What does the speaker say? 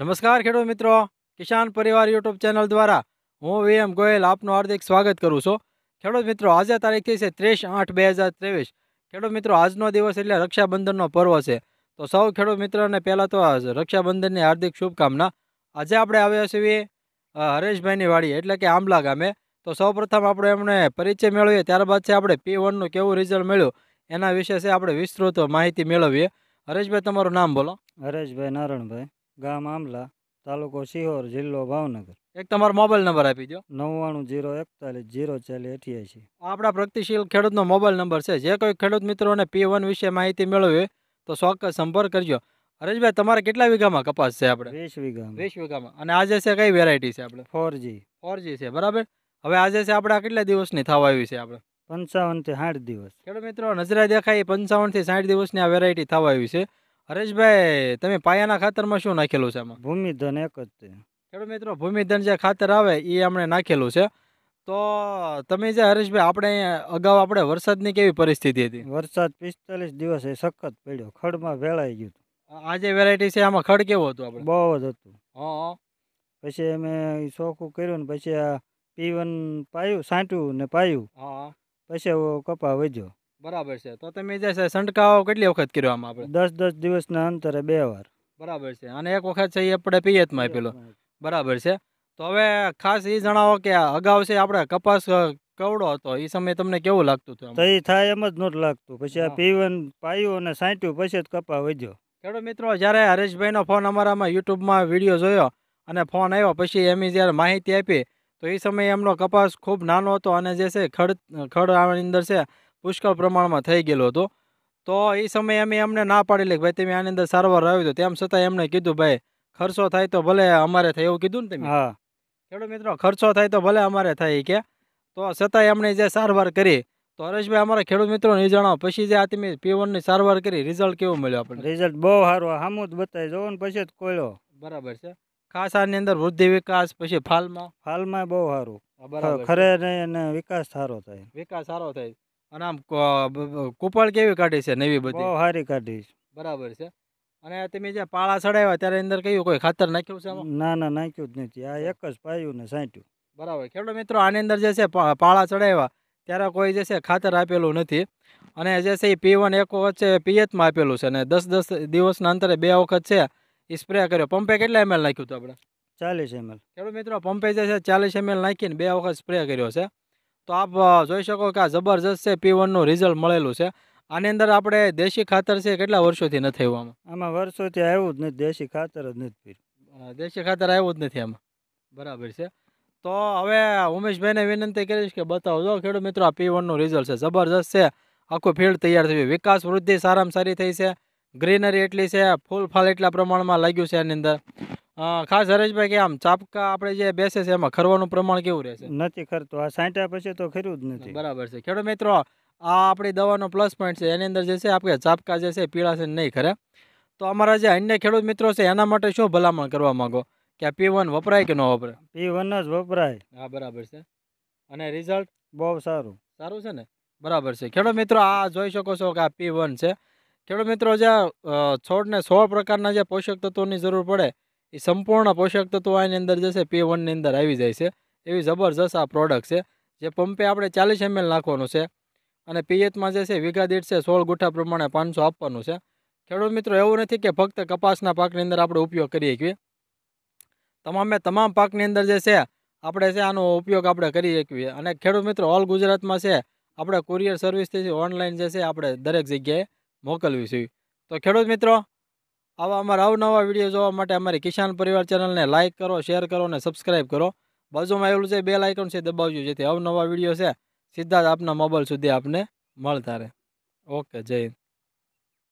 નમસ્કાર ખેડૂત મિત્રો કિસાન પરિવાર યુટ્યુબ ચેનલ દ્વારા હું વીએમ ગોયલ આપનું હાર્દિક સ્વાગત કરું છું ખેડૂત મિત્રો આજે તારીખ છે ત્રીસ આઠ બે હજાર ત્રેવીસ ખેડૂત મિત્રો આજનો દિવસ એટલે રક્ષાબંધનનો પર્વ છે તો સૌ ખેડૂત મિત્રોને પહેલાં તો રક્ષાબંધનની હાર્દિક શુભકામના આજે આપણે આવ્યા છીએ હરેશભાઈની વાડી એટલે કે આંબલા ગામે તો સૌપ્રથમ આપણે એમને પરિચય મેળવીએ ત્યારબાદ છે આપણે પી વનનું કેવું રિઝલ્ટ મળ્યું એના વિશે છે આપણે વિસ્તૃત માહિતી મેળવીએ હરેશભાઈ તમારું નામ બોલો હરેશભાઈ નારણભાઈ ગામ આમલા તાલુકો સિહોર જિલ્લો ભાવનગર એક તમારો મોબાઈલ નંબર આપી દો નવ્વાણું જીરો એકતાલીસ જીરો ચાલીસ અઠ્યાસી આપણા પ્રગતિશીલ ખેડૂતનો મોબાઈલ નંબર છે જે કોઈ ખેડૂત મિત્રોને પી વન વિશે માહિતી મેળવી તો ચોક્કસ સંપર્ક કરજો હરેશભાઈ તમારે કેટલા વીઘામાં કપાસ છે આપણે વીસ વીઘા વીસ વીઘામાં અને આજે છે કઈ વેરાયટી છે આપણે ફોર જી ફોર જી છે બરાબર હવે આજે છે આપણે કેટલા દિવસની થવા આવી છે આપણે પંચાવન થી સાઠ દિવસ ખેડૂત મિત્રો નજરે દેખાય પંચાવન થી સાઠ દિવસની આ વેરાયટી થવા આવી છે હરેશભાઈ તમે પાયાના ખાતરમાં શું નાખેલું છે આમાં ભૂમિધન એક જ છે ખેડૂત મિત્રો ભૂમિધન જે ખાતર આવે એ અમને નાખેલું છે તો તમે જે હરેશભાઈ આપણે અગાઉ આપણે વરસાદની કેવી પરિસ્થિતિ હતી વરસાદ પિસ્તાલીસ દિવસ એ સખત પડ્યો ખડમાં વેળાઈ ગયું આ જે વેરાયટી છે આમાં ખડ કેવો હતો આપણે બહુ જ હતું હા પછી અમે ચોખ્ખું કર્યું ને પછી આ પીવન પાયું સાંટ્યું ને પાયું હા પછી કપા વધ્યો બરાબર છે તો તમે જે છે છંટકાવ કેટલી વખત કર્યો આમાં આપણે દસ દસ દિવસના અંતરે બે વાર બરાબર છે અને એક વખત છે એ આપણે પિયતમાં આપેલો બરાબર છે તો હવે ખાસ એ જણાવો કે અગાઉ છે આપણે કપાસ કવડો હતો એ સમયે તમને કેવું લાગતું હતું તો એ થાય એમ જ નહોતું લાગતું પછી આ પીવન પાયું અને સાંટ્યું પછી જ કપા વધ્યો ખેડૂત મિત્રો જ્યારે હરેશભાઈનો ફોન અમારામાં યુટ્યુબમાં વિડીયો જોયો અને ફોન આવ્યો પછી એમની જ્યારે માહિતી આપી તો એ સમયે એમનો કપાસ ખૂબ નાનો હતો અને જે છે ખડ ખડ અંદર છે પુષ્કળ પ્રમાણમાં થઈ ગયેલો હતો તો એ સમયે અમે એમને ના પાડી લે ભાઈ તમે આની અંદર સારવાર આવી તો તેમ છતાં એમને કીધું ભાઈ ખર્ચો થાય તો ભલે અમારે થાય એવું કીધું ને તમે હા ખેડૂત મિત્રો ખર્ચો થાય તો ભલે અમારે થાય કે તો છતાંય એમણે જે સારવાર કરી તો હરેશભાઈ અમારા ખેડૂત મિત્રોને એ જણાવો પછી જે આ તમે પીવનની સારવાર કરી રિઝલ્ટ કેવું મળ્યો આપણને રિઝલ્ટ બહુ સારું સામુ જ બતાવી જોવો ને પછી જ કોયલો બરાબર છે ખાસ આની અંદર વૃદ્ધિ વિકાસ પછી ફાલમાં ફાલમાં બહુ સારું બરાબર ખરે વિકાસ સારો થાય વિકાસ સારો થાય અને આમ કુપળ કેવી કાઢી છે નવી બધી બહુ સારી કાઢી છે બરાબર છે અને તમે જે પાળા ચડાવ્યા ત્યારે અંદર કયું કોઈ ખાતર નાખ્યું છે ના ના નાખ્યું જ નથી આ એક જ પાયું ને સાંટ્યું બરાબર ખેડૂત મિત્રો આની અંદર જે છે પાળા ચડાવ્યા ત્યારે કોઈ જે છે ખાતર આપેલું નથી અને જે છે એ પી વન એક વચ્ચે પીએચમાં આપેલું છે અને દસ દસ દિવસના અંતરે બે વખત છે એ સ્પ્રે કર્યો પંપે કેટલા એમએલ નાખ્યું હતું આપણે ચાલીસ એમએલ ખેડૂત મિત્રો પંપે જે છે ચાલીસ એમએલ નાખીને બે વખત સ્પ્રે કર્યો છે તો આપ જોઈ શકો કે આ જબરજસ્ત છે પી વનનું રિઝલ્ટ મળેલું છે આની અંદર આપણે દેશી ખાતર છે કેટલા વર્ષોથી નથી આવ્યું આમાં આમાં વર્ષોથી આવ્યું જ નથી દેશી ખાતર જ નથી દેશી ખાતર આવ્યું જ નથી આમાં બરાબર છે તો હવે ઉમેશભાઈને વિનંતી કરીશ કે બતાવજો ખેડૂત મિત્રો આ પી વનનું રિઝલ્ટ છે જબરજસ્ત છે આખું ફિલ્ડ તૈયાર થયું વિકાસ વૃદ્ધિ સારામાં સારી થઈ છે ગ્રીનરી એટલી છે ફૂલ ફાલ એટલા પ્રમાણમાં લાગ્યું છે આની અંદર ખાસ હરેશભાઈ કે આમ ચાપકા આપણે જે બેસે છે એમાં ખરવાનું પ્રમાણ કેવું રહેશે નથી ખરતું આ સાંટ્યા પછી તો ખરું જ નથી બરાબર છે ખેડૂત મિત્રો આ આપણી દવાનો પ્લસ પોઈન્ટ છે એની અંદર જે છે આપણે ચાપકા જે છે પીળા છે નહીં ખરે તો અમારા જે અન્ય ખેડૂત મિત્રો છે એના માટે શું ભલામણ કરવા માંગો કે આ પી વન વપરાય કે ન વપરાય પી વન જ વપરાય હા બરાબર છે અને રિઝલ્ટ બહુ સારું સારું છે ને બરાબર છે ખેડૂત મિત્રો આ જોઈ શકો છો કે આ પી વન છે ખેડૂત મિત્રો જે છોડને સોળ પ્રકારના જે પોષક તત્વોની જરૂર પડે એ સંપૂર્ણ પોષક તત્વો આની અંદર જશે પી વનની અંદર આવી જાય છે એવી જબરજસ્ત આ પ્રોડક્ટ છે જે પંપે આપણે ચાલીસ એમએલ નાખવાનું છે અને પીએચમાં જે છે વીઘા દીઠ છે સોળ ગુઠા પ્રમાણે પાંચસો આપવાનું છે ખેડૂત મિત્રો એવું નથી કે ફક્ત કપાસના પાકની અંદર આપણે ઉપયોગ કરી શકીએ તમામે તમામ પાકની અંદર જે છે આપણે છે આનો ઉપયોગ આપણે કરી શકીએ અને ખેડૂત મિત્રો ઓલ ગુજરાતમાં છે આપણે કુરિયર સર્વિસથી ઓનલાઈન જે છે આપણે દરેક જગ્યાએ મોકલવી છે તો ખેડૂત મિત્રો આવા અમારા અવનવા વિડીયો જોવા માટે અમારી કિસાન પરિવાર ચેનલને લાઇક કરો શેર કરો અને સબસ્ક્રાઇબ કરો બાજુમાં આવેલું છે બે લાઇકન છે દબાવજો જેથી અવનવા વિડીયો છે સીધા જ આપના મોબાઈલ સુધી આપને મળતા રહે ઓકે જય હિન્દ